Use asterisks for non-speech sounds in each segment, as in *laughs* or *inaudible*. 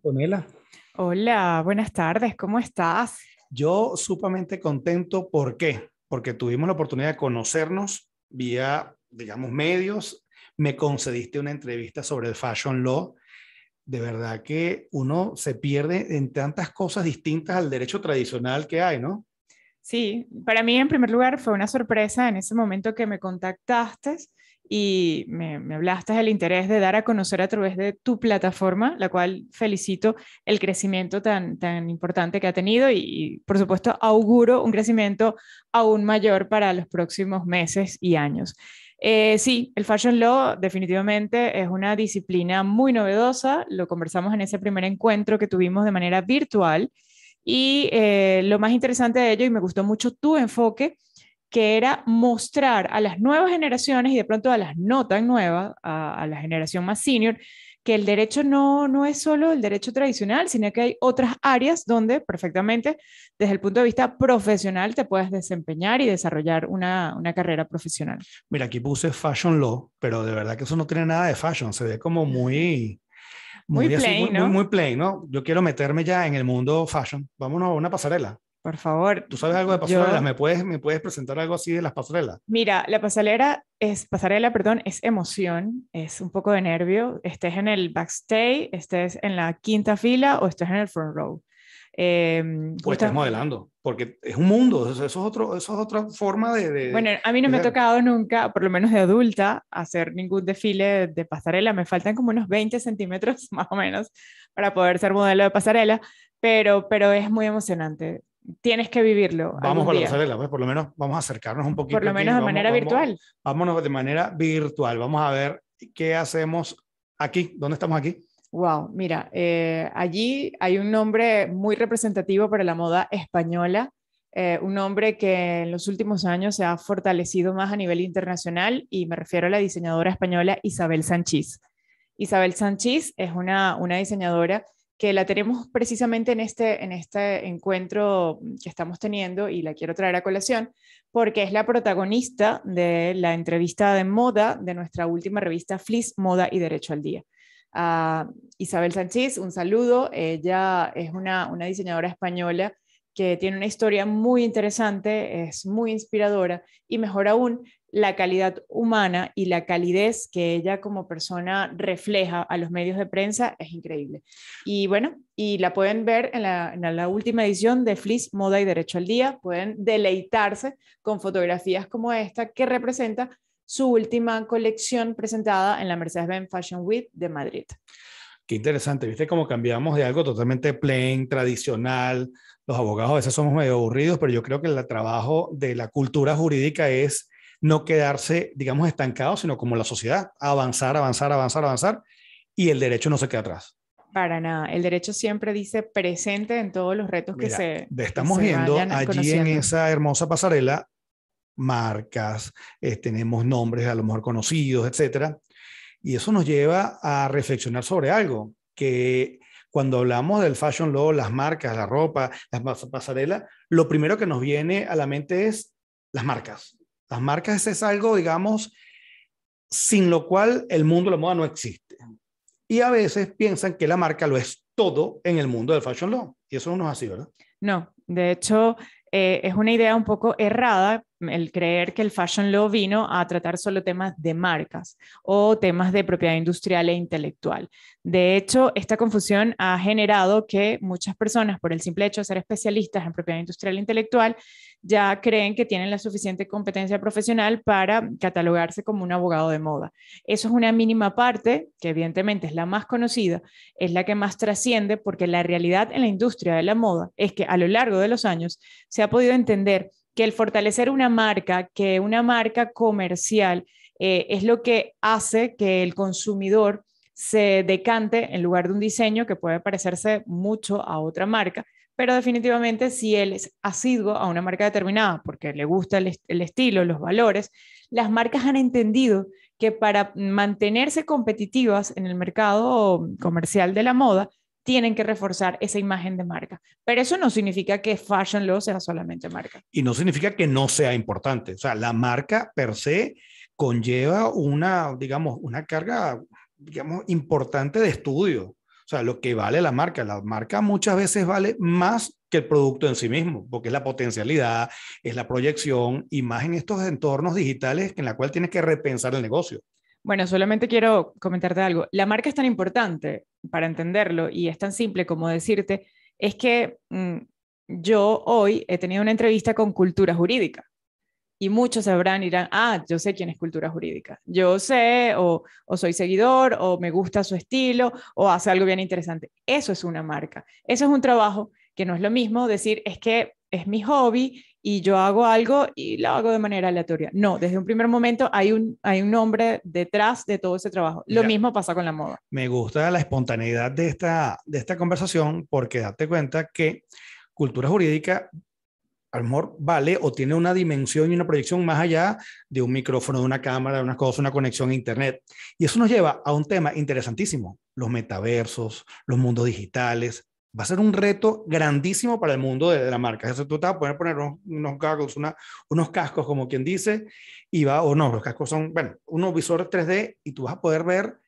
Ponela. Hola, buenas tardes, ¿cómo estás? Yo supamente contento, ¿por qué? Porque tuvimos la oportunidad de conocernos vía, digamos, medios. Me concediste una entrevista sobre el Fashion Law. De verdad que uno se pierde en tantas cosas distintas al derecho tradicional que hay, ¿no? Sí, para mí en primer lugar fue una sorpresa en ese momento que me contactaste y me, hablaste del interés de dar a conocer a través de tu plataforma, la cual felicito el crecimiento tan, tan importante que ha tenido y, por supuesto auguro un crecimiento aún mayor para los próximos meses y años. Eh, sí, el Fashion Law definitivamente es una disciplina muy novedosa, lo conversamos en ese primer encuentro que tuvimos de manera virtual y eh, lo más interesante de ello, y me gustó mucho tu enfoque, que era mostrar a las nuevas generaciones y de pronto a las no tan nuevas, a, la generación más senior, que el derecho no, no es solo el derecho tradicional, sino que hay otras áreas donde perfectamente desde el punto de vista profesional te puedes desempeñar y desarrollar una, una carrera profesional. Mira, aquí puse fashion law, pero de verdad que eso no tiene nada de fashion, se ve como muy... Muy, muy, plain, ¿no? muy, muy, plain, ¿no? Yo quiero meterme ya en el mundo fashion. Vámonos a una pasarela por favor. ¿Tú sabes algo de pasarelas? ¿Me, puedes, ¿Me puedes presentar algo así de las pasarelas? Mira, la pasarela es, pasarela, perdón, es emoción, es un poco de nervio, estés en el backstage, estés en la quinta fila o estés en el front row. Em, o estás modelando, porque es un mundo, eso, es, otro, eso es otra forma de, de, Bueno, a mí no me ha tocado nunca, por lo menos de adulta, hacer ningún desfile de pasarela, me faltan como unos 20 centímetros *laughs* más o menos para poder ser modelo de pasarela, pero, pero es muy emocionante tienes que vivirlo. Vamos con la pues, por lo menos vamos a acercarnos un poquito. Por lo menos de manera virtual. Vámonos de manera virtual. Vamos a ver qué hacemos aquí. ¿Dónde estamos aquí? Wow, mira, eh, allí hay un nombre muy representativo para la moda española, eh, un nombre que en los últimos años se ha fortalecido más a nivel internacional y me refiero a la diseñadora española Isabel Sánchez. Isabel Sánchez es una, una diseñadora que la tenemos precisamente en este, en este encuentro que estamos teniendo y la quiero traer a colación porque es la protagonista de la entrevista de moda de nuestra última revista Flis, Moda y Derecho al Día. Ah, Isabel Sánchez, un saludo. Ella es una, una diseñadora española que tiene una historia muy interesante, es muy inspiradora y mejor aún, la calidad humana y la calidez que ella como persona refleja a los medios de prensa es increíble. Y bueno, y la pueden ver en la, última edición de Flis, Moda y Derecho al Día. Pueden deleitarse con fotografías como esta que representa su última colección presentada en la Mercedes-Benz Fashion Week de Madrid. Qué interesante, viste cómo cambiamos de algo totalmente plain, tradicional. Los abogados a veces somos medio aburridos, pero yo creo que el trabajo de la cultura jurídica es no quedarse, digamos, estancados, sino como la sociedad, avanzar, avanzar, avanzar, avanzar, y el derecho no se queda atrás. Para nada, el derecho siempre dice presente en todos los retos que se... Estamos viendo allí en esa hermosa pasarela marcas, eh, tenemos nombres a lo mejor conocidos, etc. Y eso nos lleva a reflexionar sobre algo, que cuando hablamos del fashion law, las marcas, la ropa, las pasarela, lo primero que nos viene a la mente es las marcas. Las marcas es algo, digamos, sin lo cual el mundo de la moda no existe. Y a veces piensan que la marca lo es todo en el mundo del fashion law. Y eso no es así, ¿verdad? No, de hecho, eh, es una idea un poco errada el creer que el fashion law vino a tratar solo temas de marcas o temas de propiedad industrial e intelectual. De hecho, esta confusión ha generado que muchas personas, por el simple hecho de ser especialistas en propiedad industrial e intelectual, ya creen que tienen la suficiente competencia profesional para catalogarse como un abogado de moda. Eso es una mínima parte, que evidentemente es la más conocida, es la que más trasciende, porque la realidad en la industria de la moda es que a lo largo de los años se ha podido entender que el fortalecer una marca, que una marca comercial, eh, es lo que hace que el consumidor se decante en lugar de un diseño que puede parecerse mucho a otra marca pero definitivamente si él es asiduo a una marca determinada porque le gusta el, estilo, los valores, las marcas han entendido que para mantenerse competitivas en el mercado comercial de la moda, tienen que reforzar esa imagen de marca. Pero eso no significa que Fashion Law sea solamente marca. Y no significa que no sea importante. O sea, la marca per se conlleva una, digamos, una carga, digamos, importante de estudio o sea, lo que vale la marca. La marca muchas veces vale más que el producto en sí mismo, porque es la potencialidad, es la proyección y más en estos entornos digitales en la cual tienes que repensar el negocio. Bueno, solamente quiero comentarte algo. La marca es tan importante para entenderlo y es tan simple como decirte, es que mm, yo hoy he tenido una entrevista con Cultura Jurídica y muchos sabrán, dirán, ah, yo sé quién es cultura jurídica, yo sé, o, soy seguidor, o me gusta su estilo, o hace algo bien interesante. Eso es una marca, eso es un trabajo que no es lo mismo decir, es que es mi hobby y yo hago algo y lo hago de manera aleatoria. No, desde un primer momento hay un, hay un nombre detrás de todo ese trabajo. Lo mismo pasa con la moda. Me gusta la espontaneidad de esta, de esta conversación porque date cuenta que cultura jurídica a lo mejor vale o tiene una dimensión y una proyección más allá de un micrófono, de una cámara, de unas cosas, una conexión a Internet. Y eso nos lleva a un tema interesantísimo, los metaversos, los mundos digitales. Va a ser un reto grandísimo para el mundo de, la marca. Eso tú te vas a poner, poner unos, goggles, unos cascos, como quien dice, y va, o no, los cascos son, bueno, unos visores 3D y tú vas a poder ver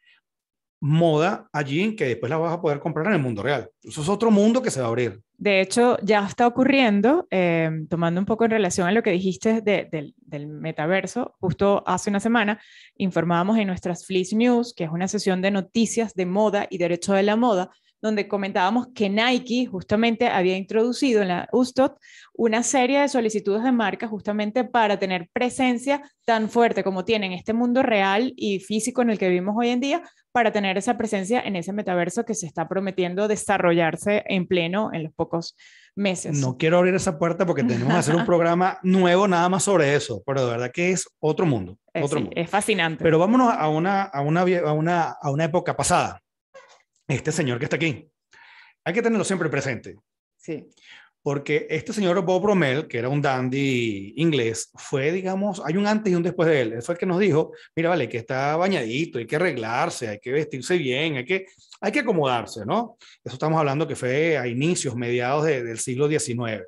moda allí que después la vas a poder comprar en el mundo real. Eso es otro mundo que se va a abrir. De hecho, ya está ocurriendo, eh, tomando un poco en relación a lo que dijiste del metaverso, justo hace una semana informábamos en nuestras Fleece News, que es una sesión de noticias de moda y derecho de la moda, donde comentábamos que Nike justamente había introducido en la USTOT una serie de solicitudes de marca justamente para tener presencia tan fuerte como tiene en este mundo real y físico en el que vivimos hoy en día, para tener esa presencia en ese metaverso que se está prometiendo desarrollarse en pleno en los pocos meses. No quiero abrir esa puerta porque tenemos que hacer un *laughs* programa nuevo nada más sobre eso, pero de verdad que es otro mundo. Eh, otro Es fascinante. Pero vámonos a una, a una, a una época pasada este señor que está aquí. Hay que tenerlo siempre presente. Sí. Porque este señor Bob Rommel, que era un dandy inglés, fue, digamos, hay un antes y un después de él. Él fue el que nos dijo, mira, vale, que está bañadito, hay que arreglarse, hay que vestirse bien, hay que, hay que acomodarse, ¿no? Eso estamos hablando que fue a inicios, mediados del siglo XIX.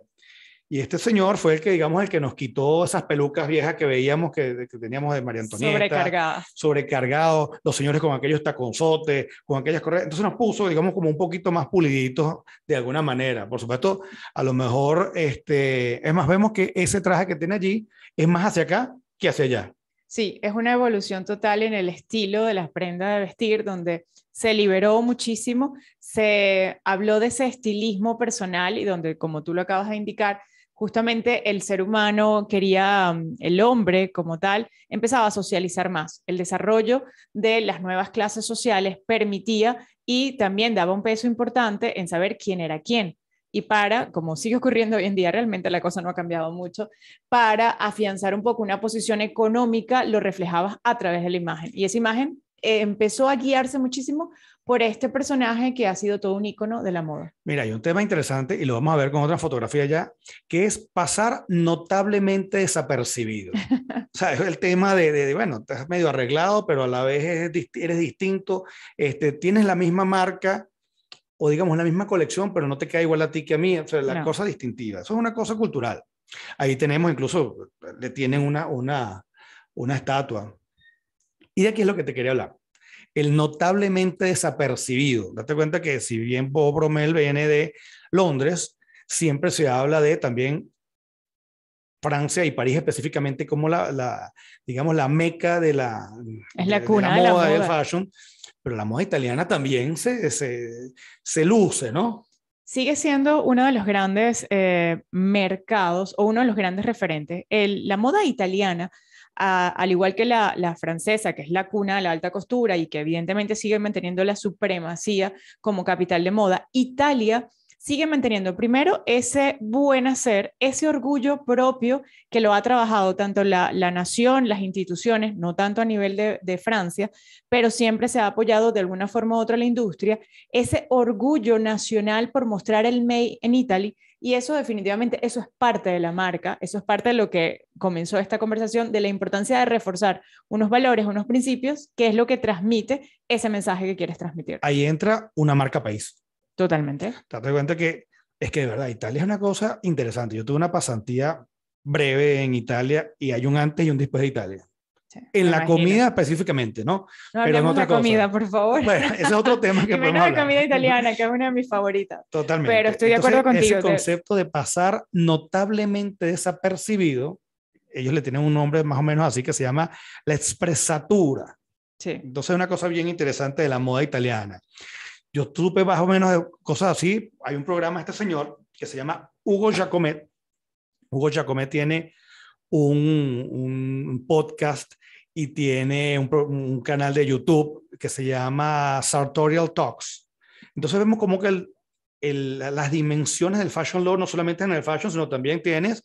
Y este señor fue el que, digamos, el que nos quitó esas pelucas viejas que veíamos que, que teníamos de María Antonieta. Sobrecargadas. Sobrecargados, los señores con aquellos taconzotes, con aquellas correas. Entonces nos puso, digamos, como un poquito más puliditos de alguna manera. Por supuesto, a lo mejor, este, es más, vemos que ese traje que tiene allí es más hacia acá que hacia allá. Sí, es una evolución total en el estilo de las prendas de vestir, donde se liberó muchísimo, se habló de ese estilismo personal y donde, como tú lo acabas de indicar, justamente el ser humano quería, mm, el hombre como tal, empezaba a socializar más. El desarrollo de las nuevas clases sociales permitía y también daba un peso importante en saber quién era quién. Y para, como sigue ocurriendo hoy en día, realmente la cosa no ha cambiado mucho, para afianzar un poco una posición económica, lo reflejaba a través de la imagen. Y esa imagen empezó a guiarse muchísimo por este personaje que ha sido todo un icono de la moda. Mira, hay un tema interesante y lo vamos a ver con otra fotografía ya, que es pasar notablemente desapercibido. *laughs* o sea, es el tema de, bueno, estás medio arreglado, pero a la vez eres distinto, este, tienes la misma marca, o digamos la misma colección, pero no te queda igual a ti que a mí, o sea, la cosa distintiva. Eso es una cosa cultural. Ahí tenemos incluso, le tienen una, una, una estatua y de aquí es lo que te quería hablar. El notablemente desapercibido. Date cuenta que si bien Bob Bromel viene de Londres, siempre se habla de también Francia y París específicamente como la, digamos, la meca de la, es la, cuna, moda, de del fashion, pero la moda italiana también se, se, se luce, ¿no? Sigue siendo uno de los grandes eh, mercados o uno de los grandes referentes. El, la moda italiana al igual que la, francesa, que es la cuna de la alta costura y que evidentemente sigue manteniendo la supremacía como capital de moda, Italia sigue manteniendo primero ese buen hacer, ese orgullo propio que lo ha trabajado tanto la, la nación, las instituciones, no tanto a nivel de, Francia, pero siempre se ha apoyado de alguna forma u otra la industria, ese orgullo nacional por mostrar el MEI en Italy. Y eso definitivamente, eso es parte de la marca, eso es parte de lo que comenzó esta conversación, de la importancia de reforzar unos valores, unos principios, que es lo que transmite ese mensaje que quieres transmitir. Ahí entra una marca país. Totalmente. Te cuenta que es que de verdad Italia es una cosa interesante. Yo tuve una pasantía breve en Italia y hay un antes y un después de Italia. en la comida específicamente, ¿no? No Pero en otra de comida, por favor. Bueno, ese es otro tema que *laughs* comida italiana, que es una de mis favoritas. Totalmente. Pero estoy de acuerdo contigo. Ese concepto de pasar notablemente desapercibido, ellos le tienen un nombre más o menos así que se llama la expresatura. Sí. Entonces es una cosa bien interesante de la moda italiana. Yo estuve más o menos cosas así. Hay un programa este señor que se llama Hugo Jacomet. Hugo Jacomet tiene un, podcast y tiene un, canal de YouTube que se llama Sartorial Talks. Entonces vemos como que las dimensiones del fashion law, no solamente en el fashion, sino también tienes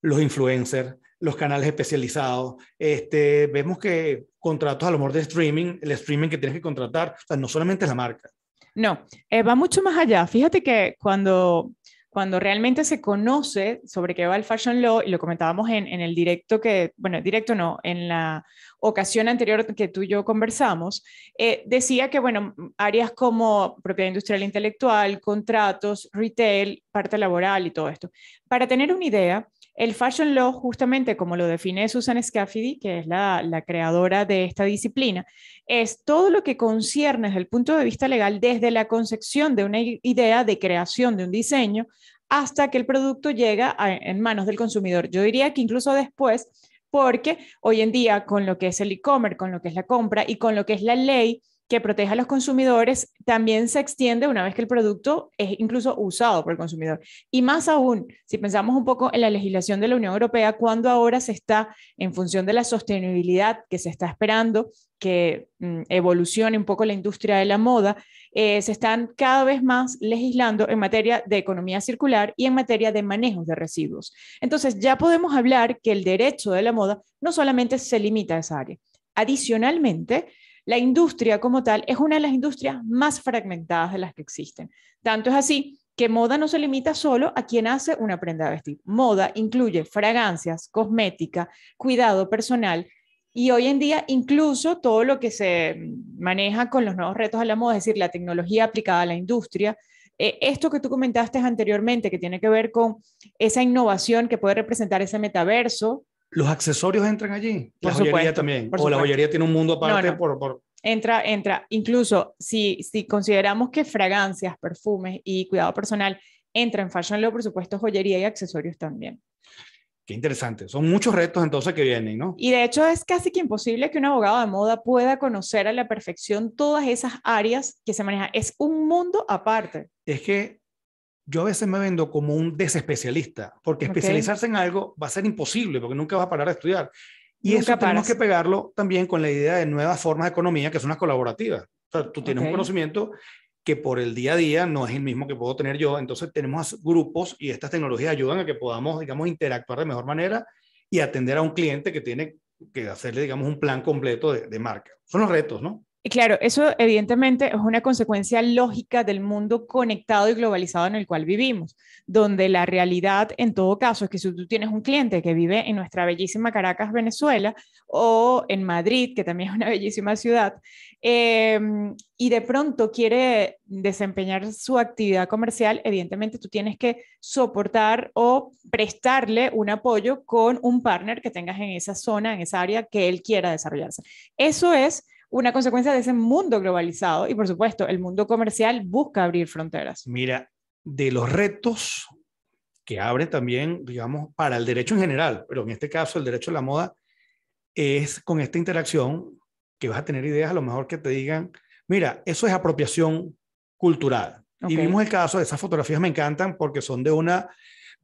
los influencers, los canales especializados. Este, vemos que contratos a lo mejor de streaming, el streaming que tienes que contratar, no solamente la marca, no, eh, va mucho más allá. Fíjate que cuando, realmente se conoce sobre qué va el Fashion Law, y lo comentábamos en, el directo que, bueno, directo no, en la ocasión anterior que tú y yo conversamos, eh, decía que, bueno, áreas como propiedad industrial e intelectual, contratos, retail, parte laboral y todo esto. Para tener una idea, el Fashion Law, justamente como lo define Susan Scafidi, que es la, creadora de esta disciplina, es todo lo que concierne desde el punto de vista legal, desde la concepción de una idea de creación de un diseño hasta que el producto llega en manos del consumidor. Yo diría que incluso después, porque hoy en día con lo que es el e-commerce, con lo que es la compra y con lo que es la ley, que proteja a los consumidores también se extiende una vez que el producto es incluso usado por el consumidor. Y más aún, si pensamos un poco en la legislación de la Unión Europea, cuando ahora se está, en función de la sostenibilidad que se está esperando, que mm, evolucione un poco la industria de la moda, eh, se están cada vez más legislando en materia de economía circular y en materia de manejos de residuos. Entonces, ya podemos hablar que el derecho de la moda no solamente se limita a esa área. Adicionalmente, la industria como tal es una de las industrias más fragmentadas de las que existen. Tanto es así que moda no se limita solo a quien hace una prenda de vestir. Moda incluye fragancias, cosmética, cuidado personal y hoy en día incluso todo lo que se maneja con los nuevos retos a la moda, es decir, la tecnología aplicada a la industria. Eh, esto que tú comentaste anteriormente, que tiene que ver con esa innovación que puede representar ese metaverso, ¿Los accesorios entran allí? la joyería también. ¿O la joyería tiene un mundo aparte Entra, entra. Incluso si, si consideramos que fragancias, perfumes y cuidado personal entran en Fashion Law, por supuesto, joyería y accesorios también. Qué interesante. Son muchos retos entonces que vienen, ¿no? Y de hecho es casi que imposible que un abogado de moda pueda conocer a la perfección todas esas áreas que se manejan. Es un mundo aparte. Es que yo a veces me vendo como un desespecialista, porque especializarse en algo va a ser imposible, porque nunca va a parar de estudiar. Y eso tenemos que pegarlo también con la idea de nuevas formas de economía, que son las colaborativas. O sea, tú tienes un conocimiento que por el día a día no es el mismo que puedo tener yo. Entonces tenemos grupos y estas tecnologías ayudan a que podamos, digamos, interactuar de mejor manera y atender a un cliente que tiene que hacerle, digamos, un plan completo de, de marca. Son los retos, ¿no? Y claro, eso evidentemente es una consecuencia lógica del mundo conectado y globalizado en el cual vivimos, donde la realidad en todo caso es que si tú tienes un cliente que vive en nuestra bellísima Caracas, Venezuela, o en Madrid, que también es una bellísima ciudad, eh, y de pronto quiere desempeñar su actividad comercial, evidentemente tú tienes que soportar o prestarle un apoyo con un partner que tengas en esa zona, en esa área que él quiera desarrollarse. Eso es una consecuencia de ese mundo globalizado y por supuesto el mundo comercial busca abrir fronteras. Mira, de los retos que abre también, digamos, para el derecho en general, pero en este caso el derecho a la moda es con esta interacción que vas a tener ideas a lo mejor que te digan, mira, eso es apropiación cultural. Y vimos el caso, de esas fotografías me encantan porque son de una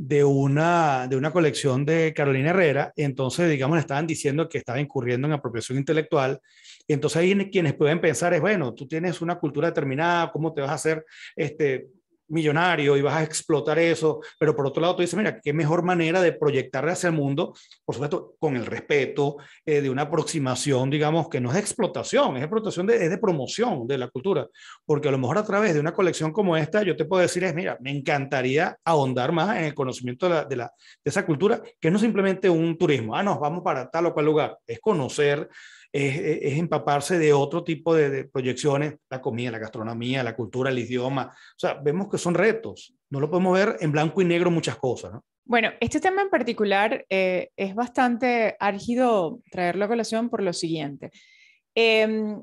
de una, de una colección de Carolina Herrera, entonces, digamos, estaban diciendo que estaba incurriendo en apropiación intelectual. Entonces, ahí quienes pueden pensar es, bueno, tú tienes una cultura determinada, ¿cómo te vas a hacer este, millonario y vas a explotar eso, pero por otro lado tú dices, mira, qué mejor manera de proyectar hacia el mundo, por supuesto, con el respeto eh, de una aproximación, digamos, que no es explotación, es explotación, de, es de promoción de la cultura, porque a lo mejor a través de una colección como esta, yo te puedo decir, es, mira, me encantaría ahondar más en el conocimiento de, la, de, de esa cultura, que no simplemente un turismo, ah, nos vamos para tal o cual lugar, es conocer es, empaparse de otro tipo de, proyecciones, la comida, la gastronomía, la cultura, el idioma. O sea, vemos que son retos. No lo podemos ver en blanco y negro muchas cosas, Bueno, este tema en particular eh, es bastante árgido traerlo a colación por lo siguiente. Eh,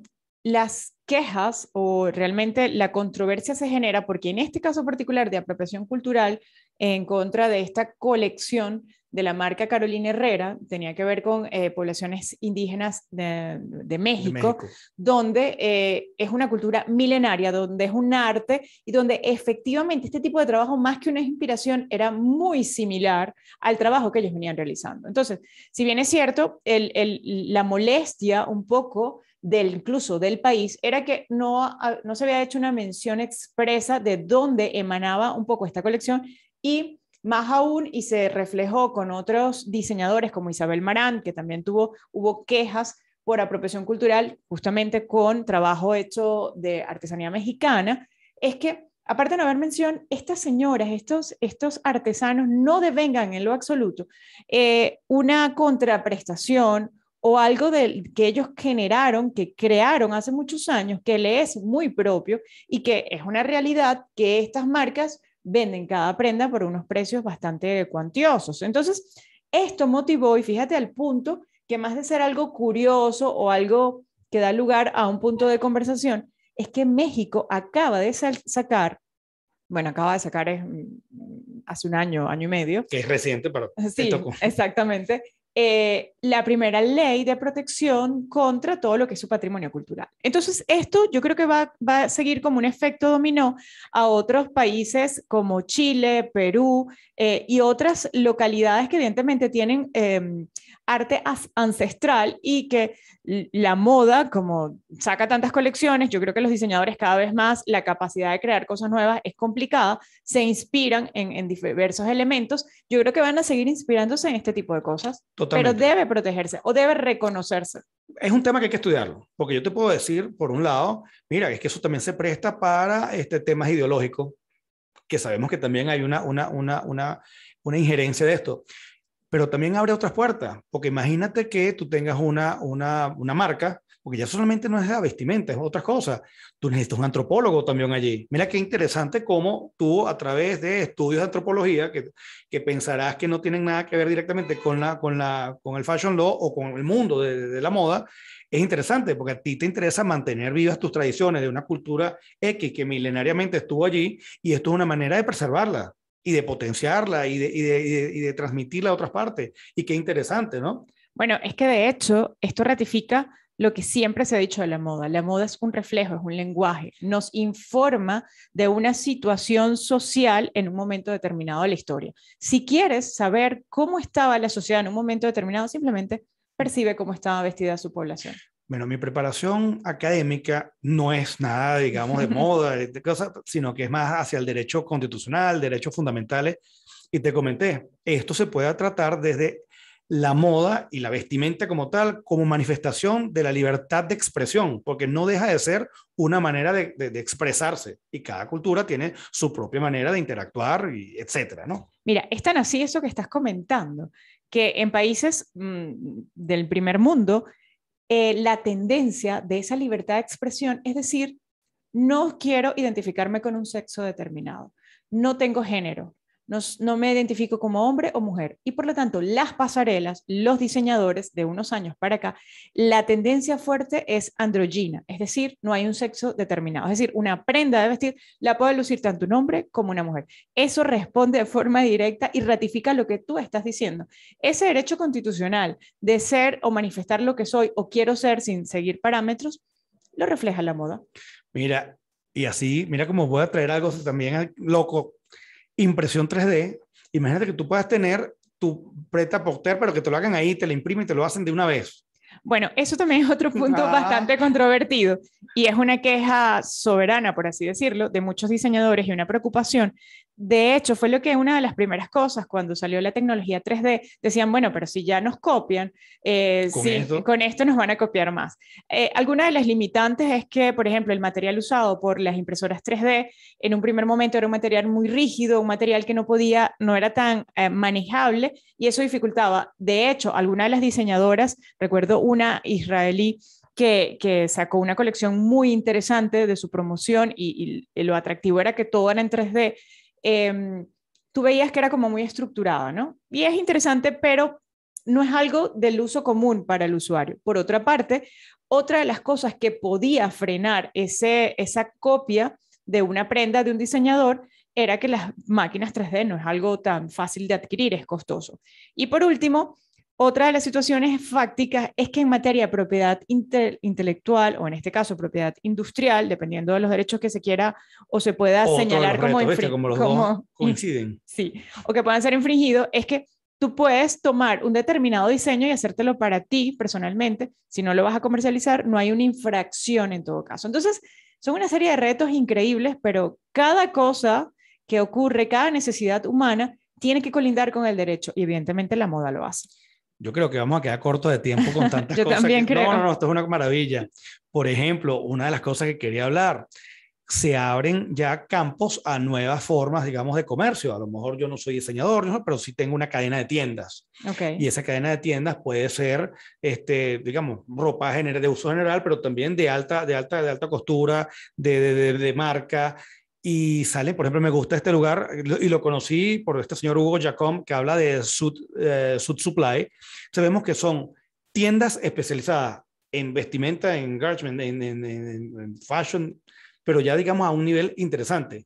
las quejas o realmente la controversia se genera porque en este caso particular de apropiación cultural en contra de esta colección de la marca Carolina Herrera, tenía que ver con eh, poblaciones indígenas de, México, donde eh, es una cultura milenaria, donde es un arte y donde efectivamente este tipo de trabajo, más que una inspiración, era muy similar al trabajo que ellos venían realizando. Entonces, si bien es cierto, la molestia un poco del, incluso del país, era que no, ah, no se había hecho una mención expresa de dónde emanaba un poco esta colección y más aún, y se reflejó con otros diseñadores como Isabel Marán, que también tuvo, hubo quejas por apropiación cultural, justamente con trabajo hecho de artesanía mexicana, es que, aparte de no haber mención, estas señoras, estos, estos artesanos no devengan en lo absoluto eh, una contraprestación o algo de, que ellos generaron, que crearon hace muchos años, que le es muy propio y que es una realidad que estas marcas venden cada prenda por unos precios bastante cuantiosos. Entonces, esto motivó, y fíjate al punto, que más de ser algo curioso o algo que da lugar a un punto de conversación, es que México acaba de sacar, bueno, acaba de sacar mm, hace un año, año y medio. Que es reciente, pero. Sí, exactamente. Eh, la primera ley de protección contra todo lo que es su patrimonio cultural. Entonces, esto yo creo que va, a seguir como un efecto dominó a otros países como Chile, Perú eh, y otras localidades que evidentemente tienen... Em, arte ancestral y que la moda, como saca tantas colecciones, yo creo que los diseñadores cada vez más, la capacidad de crear cosas nuevas es complicada, se inspiran en, diversos elementos, yo creo que van a seguir inspirándose en este tipo de cosas, pero debe protegerse o debe reconocerse. Es un tema que hay que estudiarlo, porque yo te puedo decir, por un lado, mira, es que eso también se presta para este, temas ideológicos, que sabemos que también hay una, una, una, una, una injerencia de esto pero también abre otras puertas, porque imagínate que tú tengas una, una, una marca, porque ya solamente no es la vestimenta, es otra cosa. Tú necesitas un antropólogo también allí. Mira qué interesante cómo tú a través de estudios de antropología, que, que pensarás que no tienen nada que ver directamente con, la, con, la, con el fashion law o con el mundo de, de la moda, es interesante porque a ti te interesa mantener vivas tus tradiciones de una cultura X que milenariamente estuvo allí y esto es una manera de preservarla y de potenciarla y de, transmitirla a otras partes. Y qué interesante, ¿no? Bueno, es que de hecho esto ratifica lo que siempre se ha dicho de la moda. La moda es un reflejo, es un lenguaje. Nos informa de una situación social en un momento determinado de la historia. Si quieres saber cómo estaba la sociedad en un momento determinado, simplemente percibe cómo estaba vestida su población. Bueno, mi preparación académica no es nada, digamos, de *laughs* moda, de sino que es más hacia el derecho constitucional, derechos fundamentales. Y te comenté, esto se puede tratar desde la moda y la vestimenta como tal, como manifestación de la libertad de expresión, porque no deja de ser una manera de, expresarse y cada cultura tiene su propia manera de interactuar, y etcétera, ¿no? Mira, es tan así eso que estás comentando, que en países mm, del primer mundo eh, la tendencia de esa libertad de expresión, es decir, no quiero identificarme con un sexo determinado, no tengo género, no, me identifico como hombre o mujer. Y por lo tanto, las pasarelas, los diseñadores de unos años para acá, la tendencia fuerte es androgina, es decir, no hay un sexo determinado. Es decir, una prenda de vestir la puede lucir tanto un hombre como una mujer. Eso responde de forma directa y ratifica lo que tú estás diciendo. Ese derecho constitucional de ser o manifestar lo que soy o quiero ser sin seguir parámetros, lo refleja la moda. Mira, y así, mira cómo voy a traer algo también loco impresión 3D, imagínate que tú puedas tener tu preta porter, pero que te lo hagan ahí, te la imprimen y te lo hacen de una vez. Bueno, eso también es otro punto ah. bastante controvertido y es una queja soberana, por así decirlo, de muchos diseñadores y una preocupación de hecho, fue lo que una de las primeras cosas cuando salió la tecnología 3D, decían, bueno, pero si ya nos copian, eh, ¿Con, esto? nos van a copiar más. Eh, alguna de las limitantes es que, por ejemplo, el material usado por las impresoras 3D en un primer momento era un material muy rígido, un material que no podía, no era tan eh, manejable y eso dificultaba. De hecho, alguna de las diseñadoras, recuerdo una israelí, que, sacó una colección muy interesante de su promoción y, lo atractivo era que todo era en 3D Em, tú veías que era como muy estructurada, ¿no? Y es interesante, pero no es algo del uso común para el usuario. Por otra parte, otra de las cosas que podía frenar esa copia de una prenda de un diseñador era que las máquinas 3D no es algo tan fácil de adquirir, es costoso. Y por último, otra de las situaciones fácticas es que en materia de propiedad intelectual, o en este caso propiedad industrial, dependiendo de los derechos que se quiera o se pueda señalar como, retos, como, *laughs* coinciden. Sí, o que puedan ser infringidos, es que tú puedes tomar un determinado diseño y hacértelo para ti personalmente. Si no lo vas a comercializar, no hay una infracción en todo caso. Entonces, son una serie de retos increíbles, pero cada cosa que ocurre, cada necesidad humana, tiene que colindar con el derecho y evidentemente la moda lo hace yo creo que vamos a quedar corto de tiempo con *laughs* tantas yo También creo. No, no, esto es una maravilla. Por ejemplo, una de las cosas que quería hablar, se abren ya campos a nuevas formas, digamos, de comercio. A lo mejor yo no soy diseñador, pero sí tengo una cadena de tiendas. Okay. Y esa cadena de tiendas puede ser, este, digamos, ropa de uso general, pero también de alta, de alta, de alta costura, de, de, de marca, y sale, por ejemplo, me gusta este lugar y lo conocí por este señor Hugo Jacom que habla de Sud, eh, Supply. Sabemos que son tiendas especializadas en vestimenta, en garment, en, fashion, pero ya digamos a un nivel interesante.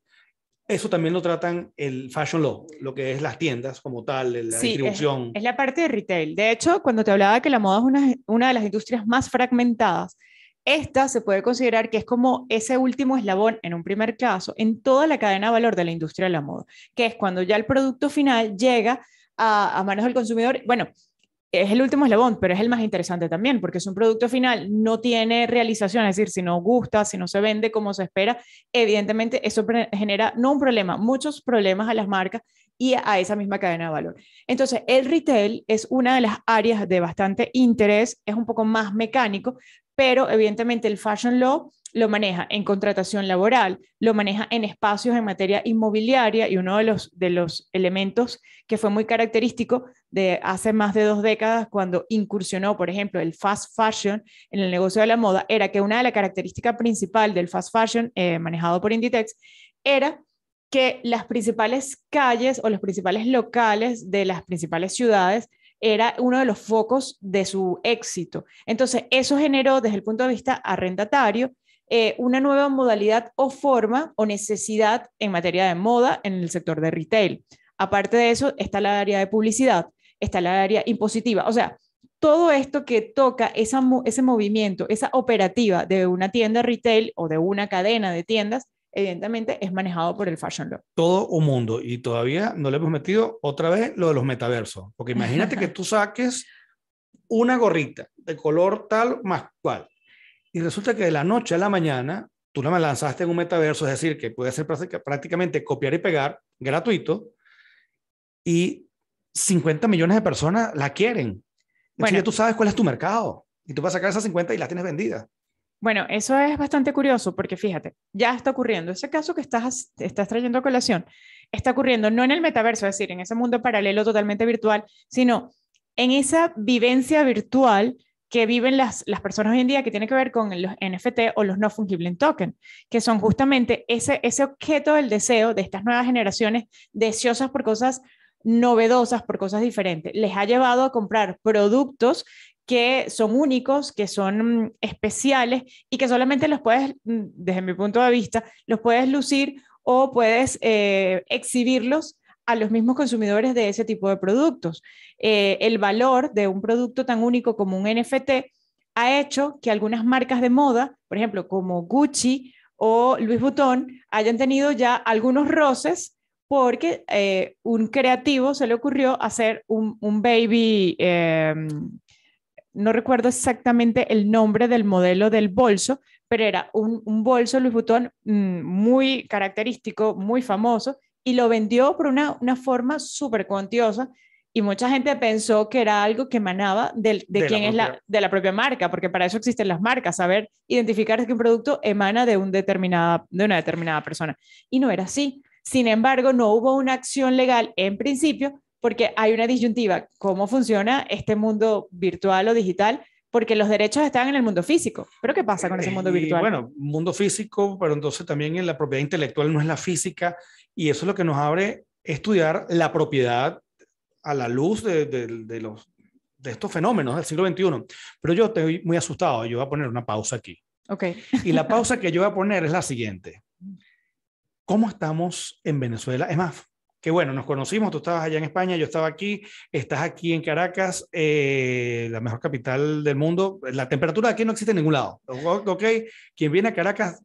Eso también lo tratan el fashion law, lo que es las tiendas como tal, la distribución. Es, es, la parte de retail. De hecho, cuando te hablaba que la moda es una, una de las industrias más fragmentadas, esta se puede considerar que es como ese último eslabón en un primer caso en toda la cadena de valor de la industria de la moda, que es cuando ya el producto final llega a, manos del consumidor. Bueno, es el último eslabón, pero es el más interesante también, porque es un producto final, no tiene realización, es decir, si no gusta, si no se vende como se espera, evidentemente eso genera no un problema, muchos problemas a las marcas y a esa misma cadena de valor. Entonces, el retail es una de las áreas de bastante interés, es un poco más mecánico, pero evidentemente el Fashion Law lo maneja en contratación laboral, lo maneja en espacios en materia inmobiliaria y uno de los, de los elementos que fue muy característico de hace más de dos décadas cuando incursionó, por ejemplo, el fast fashion en el negocio de la moda, era que una de las características principales del fast fashion eh, manejado por Inditex era que las principales calles o los principales locales de las principales ciudades era uno de los focos de su éxito. Entonces, eso generó desde el punto de vista arrendatario eh, una nueva modalidad o forma o necesidad en materia de moda en el sector de retail. Aparte de eso, está la área de publicidad, está la área impositiva. O sea, todo esto que toca esa, ese movimiento, esa operativa de una tienda retail o de una cadena de tiendas, evidentemente es manejado por el Fashion Law. Todo un mundo y todavía no le hemos metido otra vez lo de los metaversos, porque imagínate que *laughs* tú saques una gorrita de color tal más cual y resulta que de la noche a la mañana tú la lanzaste en un metaverso, es decir, que puede ser prácticamente copiar y pegar gratuito y 50 millones de personas la quieren. ya tú sabes cuál es tu mercado y tú vas a sacar esas 50 y las tienes vendidas. Bueno, eso es bastante curioso porque fíjate, ya está ocurriendo. Ese caso que estás, estás trayendo a colación está ocurriendo no en el metaverso, es decir, en ese mundo paralelo totalmente virtual, sino en esa vivencia virtual que viven las, las personas hoy en día que tiene que ver con los NFT o los no fungible token, que son justamente ese, ese objeto del deseo de estas nuevas generaciones deseosas por cosas novedosas, por cosas diferentes. Les ha llevado a comprar productos que son únicos, que son mm, especiales y que solamente los puedes, mm, desde mi punto de vista, los puedes lucir o puedes eh, exhibirlos a los mismos consumidores de ese tipo de productos. Eh, el valor de un producto tan único como un NFT ha hecho que algunas marcas de moda, por ejemplo, como Gucci o Louis Vuitton, hayan tenido ya algunos roces porque eh, un creativo se le ocurrió hacer un, baby, em, no recuerdo exactamente el nombre del modelo del bolso, pero era un, bolso Louis Vuitton mm, muy característico, muy famoso, y lo vendió por una, forma súper cuantiosa. Y mucha gente pensó que era algo que emanaba de, la es la, de la propia marca, porque para eso existen las marcas, saber identificar que un producto emana de una determinada persona. Y no era así. Sin embargo, no hubo una acción legal en principio, porque hay una disyuntiva, cómo funciona este mundo virtual o digital, porque los derechos están en el mundo físico. Pero ¿qué pasa con ese eh, mundo virtual? bueno, mundo físico, pero entonces también en la propiedad intelectual no es la física, y eso es lo que nos abre estudiar la propiedad a la luz de, los, de estos fenómenos del siglo XXI. Pero yo estoy muy asustado, yo voy a poner una pausa aquí. Ok. Y la *laughs* pausa que yo voy a poner es la siguiente. ¿Cómo estamos en Venezuela? Es más, que bueno, nos conocimos, tú estabas allá en España, yo estaba aquí, estás aquí en Caracas, eh, la mejor capital del mundo. La temperatura aquí no existe en ningún lado. Ok, quien viene a Caracas,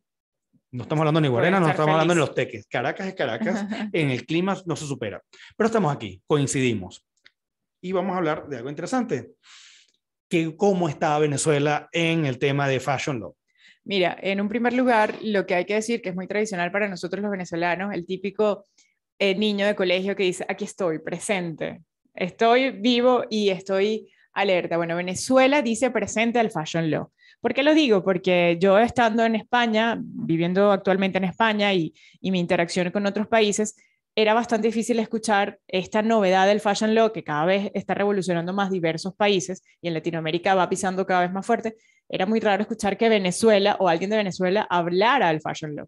no estamos hablando ni Guarena, no estamos hablando ni los teques. Caracas es Caracas, *laughs* en el clima no se supera. Pero estamos aquí, coincidimos. Y vamos a hablar de algo interesante, que cómo está Venezuela en el tema de Fashion Law. Mira, en un primer lugar, lo que hay que decir que es muy tradicional para nosotros los venezolanos, el típico eh, niño de colegio que dice, aquí estoy presente, estoy vivo y estoy alerta. Bueno, Venezuela dice presente al Fashion Law. ¿Por qué lo digo? Porque yo estando en España, viviendo actualmente en España y, y mi interacción con otros países, era bastante difícil escuchar esta novedad del Fashion Law que cada vez está revolucionando más diversos países y en Latinoamérica va pisando cada vez más fuerte. Era muy raro escuchar que Venezuela o alguien de Venezuela hablara al Fashion Law.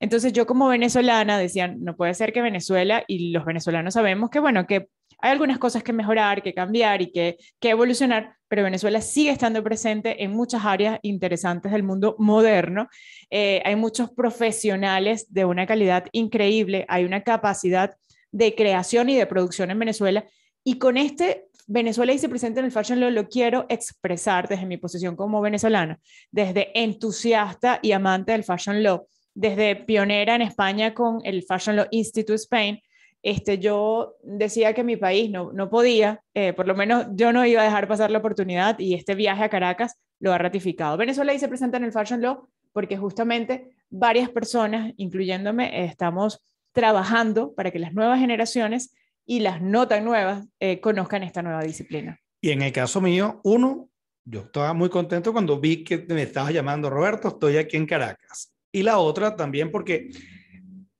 Entonces yo como venezolana decían, no puede ser que Venezuela, y los venezolanos sabemos que, bueno, que hay algunas cosas que mejorar, que cambiar y que, que evolucionar, pero Venezuela sigue estando presente en muchas áreas interesantes del mundo moderno. Eh, hay muchos profesionales de una calidad increíble, hay una capacidad de creación y de producción en Venezuela. Y con este Venezuela y se presenta en el Fashion Law, lo quiero expresar desde mi posición como venezolana, desde entusiasta y amante del Fashion Law desde pionera en España con el Fashion Law Institute Spain, este, yo decía que mi país no, no podía, eh, por lo menos yo no iba a dejar pasar la oportunidad y este viaje a Caracas lo ha ratificado. Venezuela y se presenta en el Fashion Law porque justamente varias personas, incluyéndome, estamos trabajando para que las nuevas generaciones y las no tan nuevas eh, conozcan esta nueva disciplina. Y en el caso mío, uno, yo estaba muy contento cuando vi que me estabas llamando, Roberto, estoy aquí en Caracas. Y la otra también porque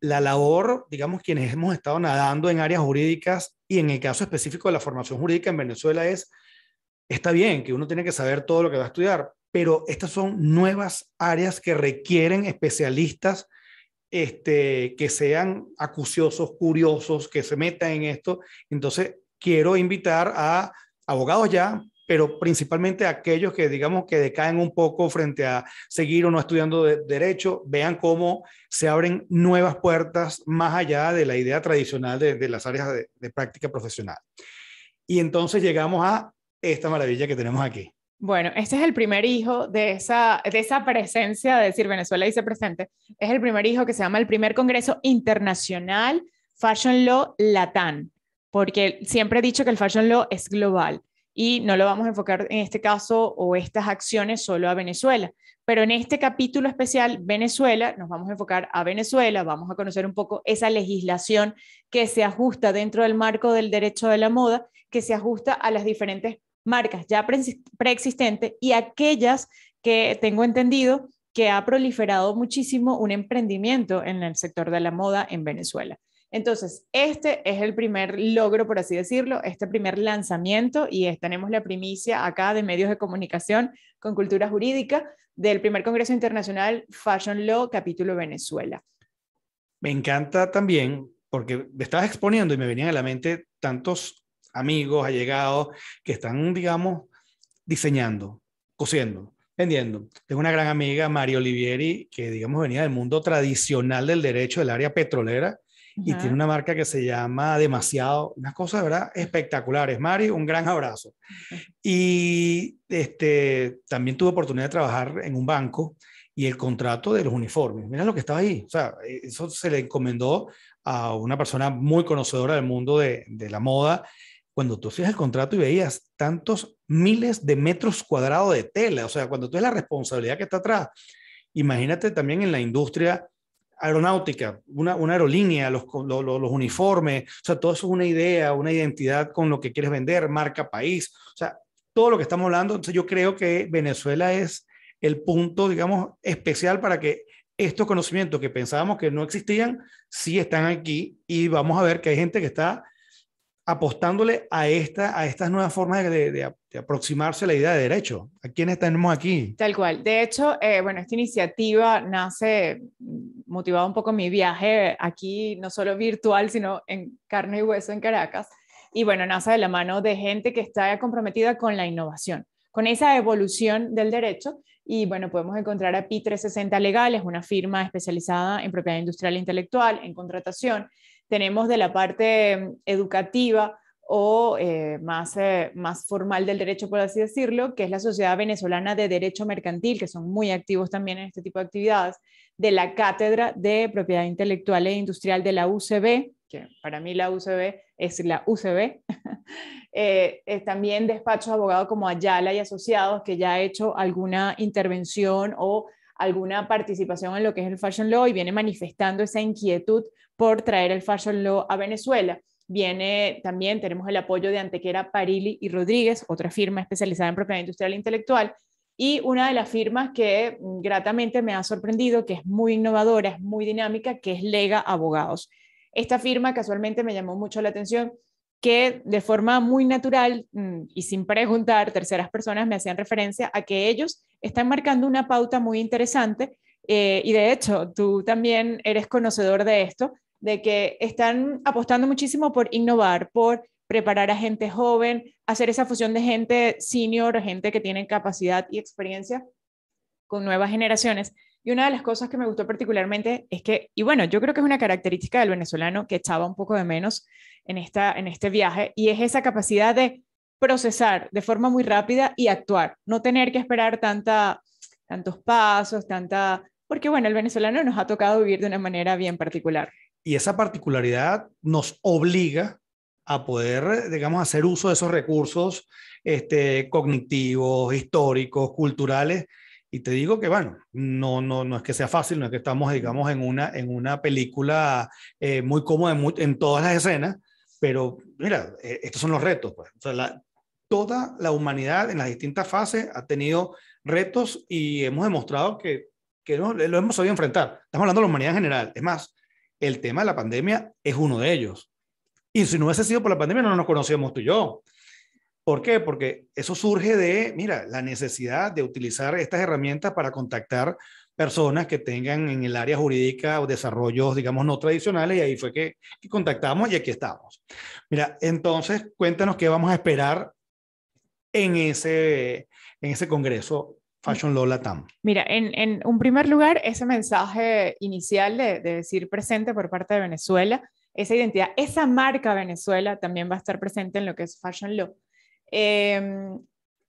la labor, digamos, quienes hemos estado nadando en áreas jurídicas y en el caso específico de la formación jurídica en Venezuela es, está bien que uno tiene que saber todo lo que va a estudiar, pero estas son nuevas áreas que requieren especialistas este, que sean acuciosos, curiosos, que se metan en esto. Entonces, quiero invitar a abogados ya, pero principalmente aquellos que digamos que decaen un poco frente a seguir o no estudiando derecho, vean cómo se abren nuevas puertas más allá de la idea tradicional de, las áreas de, práctica profesional. Y entonces llegamos a esta maravilla que tenemos aquí. Bueno, este es el primer hijo de esa, de esa presencia, de decir Venezuela dice presente, es el primer hijo que se llama el primer Congreso Internacional Fashion Law Latam, porque siempre he dicho que el Fashion Law es global y no lo vamos a enfocar en este caso o estas acciones solo a Venezuela. Pero en este capítulo especial, Venezuela, nos vamos a enfocar a Venezuela, vamos a conocer un poco esa legislación que se ajusta dentro del marco del derecho de la moda, que se ajusta a las diferentes marcas ya preexistentes y aquellas que tengo entendido que ha proliferado muchísimo un emprendimiento en el sector de la moda en Venezuela. Entonces, este es el primer logro, por así decirlo, este primer lanzamiento y tenemos la primicia acá de medios de comunicación con cultura jurídica del primer Congreso Internacional Fashion Law capítulo Venezuela. Me encanta también porque me estabas exponiendo y me venían a la mente tantos amigos, allegados que están, digamos, diseñando, cosiendo, vendiendo. Tengo una gran amiga, mario Olivieri, que, digamos, venía del mundo tradicional del derecho, del área petrolera, y tiene una marca que se llama Demasiado, unas cosas, ¿verdad? Espectaculares. Mari, un gran abrazo. Y este, también tuve oportunidad de trabajar en un banco y el contrato de los uniformes. Mira lo que estaba ahí. O sea, eh, eso se le encomendó a una persona muy conocedora del mundo de, de la moda. Cuando tú hacías el contrato y veías tantos miles de metros cuadrados de tela, o sea, cuando tú es la responsabilidad que está atrás, imagínate también en la industria aeronáutica, una, aerolínea, los, los, uniformes, o sea, todo eso es una idea, una identidad con lo que quieres vender, marca, país, o sea, todo lo que estamos hablando. Entonces yo creo que Venezuela es el punto, digamos, especial para que estos conocimientos que pensábamos que no existían, sí están aquí y vamos a ver que hay gente que está apostándole a, esta, a estas nuevas formas de, aproximarse a la idea de derecho. ¿A quiénes tenemos aquí? Tal cual. De hecho, eh, bueno, esta iniciativa nace motivada un poco mi viaje aquí, no solo virtual, sino en carne y hueso en Caracas. Y bueno, nace de la mano de gente que está comprometida con la innovación, con esa evolución del derecho. Y bueno, podemos encontrar a PI360 Legal, es una firma especializada en propiedad industrial e intelectual, en contratación, tenemos de la parte educativa o eh, más, eh, más formal del derecho, por así decirlo, que es la Sociedad Venezolana de Derecho Mercantil, que son muy activos también en este tipo de actividades, de la Cátedra de Propiedad Intelectual e Industrial de la UCB, que para mí la UCB es la UCB, *laughs* eh, también despachos de abogados como Ayala y Asociados, que ya ha hecho alguna intervención o alguna participación en lo que es el Fashion Law y viene manifestando esa inquietud por traer el Fashion Law a Venezuela. Viene también, tenemos el apoyo de Antequera, Parili y Rodríguez, otra firma especializada en propiedad industrial e intelectual. Y una de las firmas que mm, gratamente me ha sorprendido, que es muy innovadora, es muy dinámica, que es Lega Abogados. Esta firma casualmente me llamó mucho la atención que de forma muy natural mm, y sin preguntar, terceras personas me hacían referencia a que ellos están marcando una pauta muy interesante eh, y de hecho tú también eres conocedor de esto, de que están apostando muchísimo por innovar, por preparar a gente joven, hacer esa fusión de gente senior, gente que tiene capacidad y experiencia con nuevas generaciones. Y una de las cosas que me gustó particularmente es que, y bueno, yo creo que es una característica del venezolano que echaba un poco de menos en, esta, en este viaje, y es esa capacidad de procesar de forma muy rápida y actuar, no tener que esperar tanta, tantos pasos, tanta... Porque bueno, el venezolano nos ha tocado vivir de una manera bien particular. Y esa particularidad nos obliga a poder, digamos, hacer uso de esos recursos este, cognitivos, históricos, culturales. Y te digo que, bueno, no, no, no es que sea fácil, no es que estamos, digamos, en una, en una película eh, muy cómoda en, todas las escenas, pero mira, eh, estos son los retos. Pues. toda la humanidad en las distintas fases ha tenido retos y hemos demostrado que, que no, lo hemos sabido enfrentar. Estamos hablando de la humanidad en general. Es más, el tema de la pandemia es uno de ellos. Y si no hubiese sido por la pandemia, no nos conocíamos tú y yo. ¿Por qué? Porque eso surge de, mira, la necesidad de utilizar estas herramientas para contactar personas que tengan en el área jurídica o desarrollos, digamos, no tradicionales, y ahí fue que, contactamos y aquí estamos. Mira, entonces cuéntanos qué vamos a esperar en ese, en ese congreso Fashion Law Latam. Mira, en, un primer lugar, ese mensaje inicial de, decir presente por parte de Venezuela, esa identidad, esa marca Venezuela también va a estar presente en lo que es Fashion Law. Em,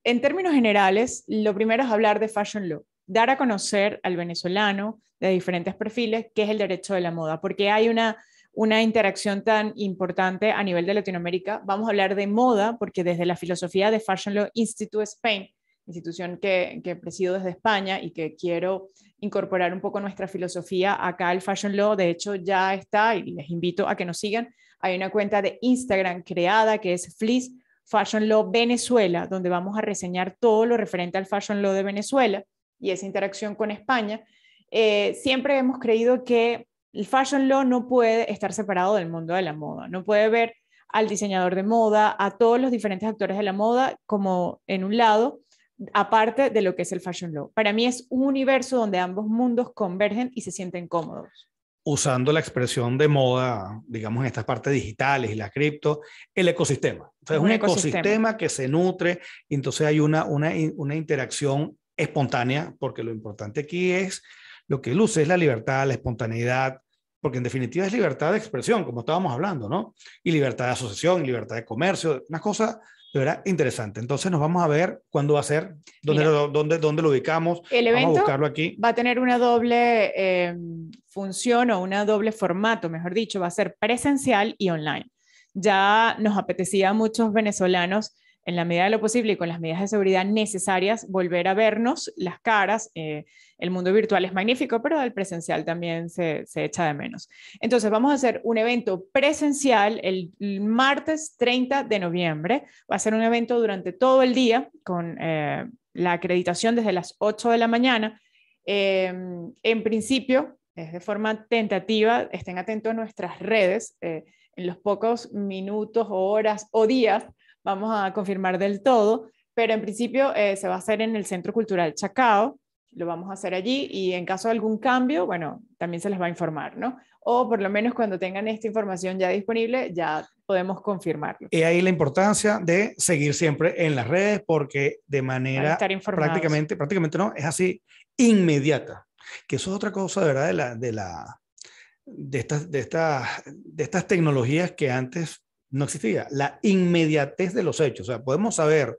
en términos generales, lo primero es hablar de Fashion Law, dar a conocer al venezolano de diferentes perfiles qué es el derecho de la moda, porque hay una una interacción tan importante a nivel de Latinoamérica. Vamos a hablar de moda, porque desde la filosofía de Fashion Law Institute Spain institución que, presido desde España y que quiero incorporar un poco nuestra filosofía acá al Fashion Law. De hecho, ya está y les invito a que nos sigan. Hay una cuenta de Instagram creada que es Fleece Fashion Law Venezuela, donde vamos a reseñar todo lo referente al Fashion Law de Venezuela y esa interacción con España. Eh, siempre hemos creído que el Fashion Law no puede estar separado del mundo de la moda, no puede ver al diseñador de moda, a todos los diferentes actores de la moda como en un lado aparte de lo que es el Fashion Law. Para mí es un universo donde ambos mundos convergen y se sienten cómodos. Usando la expresión de moda, digamos, en estas partes digitales y las cripto, el ecosistema. es un, ecosistema. que se nutre, y entonces hay una, una, interacción espontánea, porque lo importante aquí es lo que luce es la libertad, la espontaneidad, porque en definitiva es libertad de expresión, como estábamos hablando, ¿no? Y libertad de asociación, libertad de comercio, unas cosas era interesante. Entonces nos vamos a ver cuándo va a ser, dónde, lo, dónde, dónde lo ubicamos. El evento vamos a buscarlo aquí. va a tener una doble em, función o una doble formato, mejor dicho, va a ser presencial y online. Ya nos apetecía a muchos venezolanos en la medida de lo posible y con las medidas de seguridad necesarias, volver a vernos las caras. Eh, el mundo virtual es magnífico, pero el presencial también se, echa de menos. Entonces vamos a hacer un evento presencial el martes 30 de noviembre. Va a ser un evento durante todo el día con eh, la acreditación desde las 8 de la mañana. Eh, en principio, es de forma tentativa, estén atentos a nuestras redes. en los pocos minutos horas o días vamos a confirmar del todo, pero en principio eh, se va a hacer en el Centro Cultural Chacao, lo vamos a hacer allí y en caso de algún cambio, bueno, también se les va a informar, ¿no? O por lo menos cuando tengan esta información ya disponible, ya podemos confirmarlo. Y ahí la importancia de seguir siempre en las redes porque de manera estar prácticamente, prácticamente no, es así inmediata. Que eso es otra cosa, de ¿verdad? De la, de la, de estas, de estas, de estas tecnologías que antes no existía. La inmediatez de los hechos. O sea, podemos saber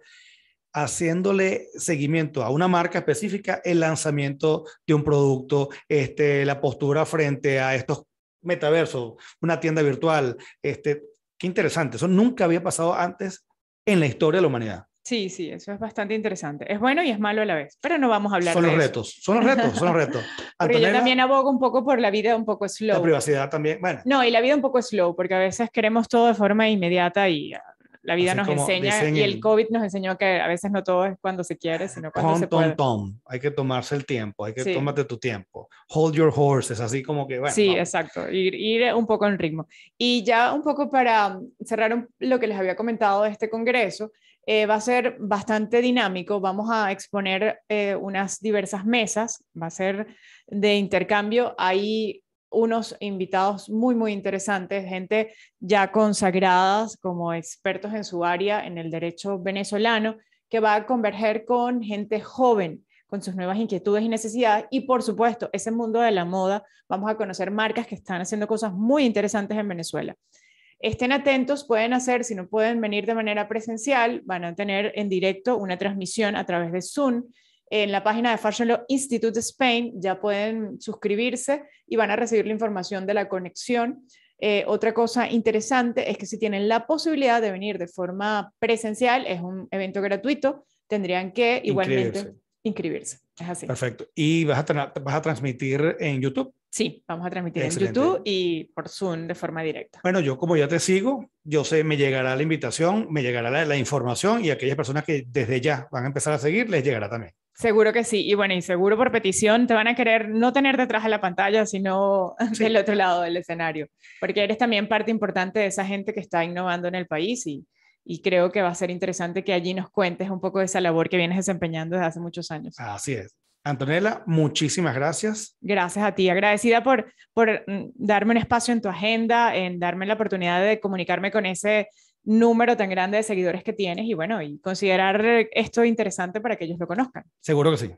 haciéndole seguimiento a una marca específica el lanzamiento de un producto, este, la postura frente a estos metaversos, una tienda virtual. Este, qué interesante. Eso nunca había pasado antes en la historia de la humanidad. Sí, sí, eso es bastante interesante. Es bueno y es malo a la vez, pero no vamos a hablar son los retos, son los retos, son los retos. *laughs* yo también abogo un poco por la vida un poco slow. La privacidad también, bueno. No, y la vida un poco slow, porque a veces queremos todo de forma inmediata y ah, la vida nos enseña y el COVID nos enseñó que a veces no todo es cuando se quiere, sino cuando se puede. Tom, Hay que tomarse el tiempo, hay que tomarte tu tiempo. Hold your horses, así como que bueno. Sí, exacto, ir, ir, un poco en ritmo. Y ya un poco para mm, cerrar lo que les había comentado de este congreso, eh, va a ser bastante dinámico. Vamos a exponer eh, unas diversas mesas, va a ser de intercambio. Hay unos invitados muy, muy interesantes, gente ya consagradas como expertos en su área, en el derecho venezolano, que va a converger con gente joven con sus nuevas inquietudes y necesidades. Y por supuesto, ese mundo de la moda, vamos a conocer marcas que están haciendo cosas muy interesantes en Venezuela. Estén atentos, pueden hacer, si no pueden venir de manera presencial, van a tener en directo una transmisión a través de Zoom. En la página de Fashion Law Institute Spain ya pueden suscribirse y van a recibir la información de la conexión. Eh, otra cosa interesante es que si tienen la posibilidad de venir de forma presencial, es un evento gratuito, tendrían que igualmente inscribirse. Perfecto. ¿Y vas a transmitir en YouTube? Sí, vamos a transmitir en YouTube y por Zoom de forma directa. Bueno, yo como ya te sigo, yo sé, me llegará la invitación, me llegará la, la información y aquellas personas que desde ya van a empezar a seguir, les llegará también. Seguro que sí. Y bueno, y seguro por petición te van a querer no tener detrás de la pantalla, sino *laughs* del otro lado del escenario, porque eres también parte importante de esa gente que está innovando en el país y, y creo que va a ser interesante que allí nos cuentes un poco de esa labor que vienes desempeñando desde hace muchos años. Así es. Antonella, muchísimas gracias. Gracias a ti, agradecida por, por mm, darme un espacio en tu agenda, en darme la oportunidad de comunicarme con ese número tan grande de seguidores que tienes y bueno, y considerar esto interesante para que ellos lo conozcan. Seguro que sí.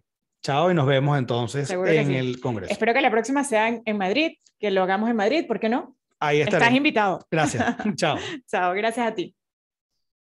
Chao y nos vemos entonces en el Congreso. Espero que la próxima sea en, Madrid, que lo hagamos en Madrid, ¿por qué no? Ahí estaré. Estás invitado. Gracias. *laughs* Chao. Chao, gracias a ti.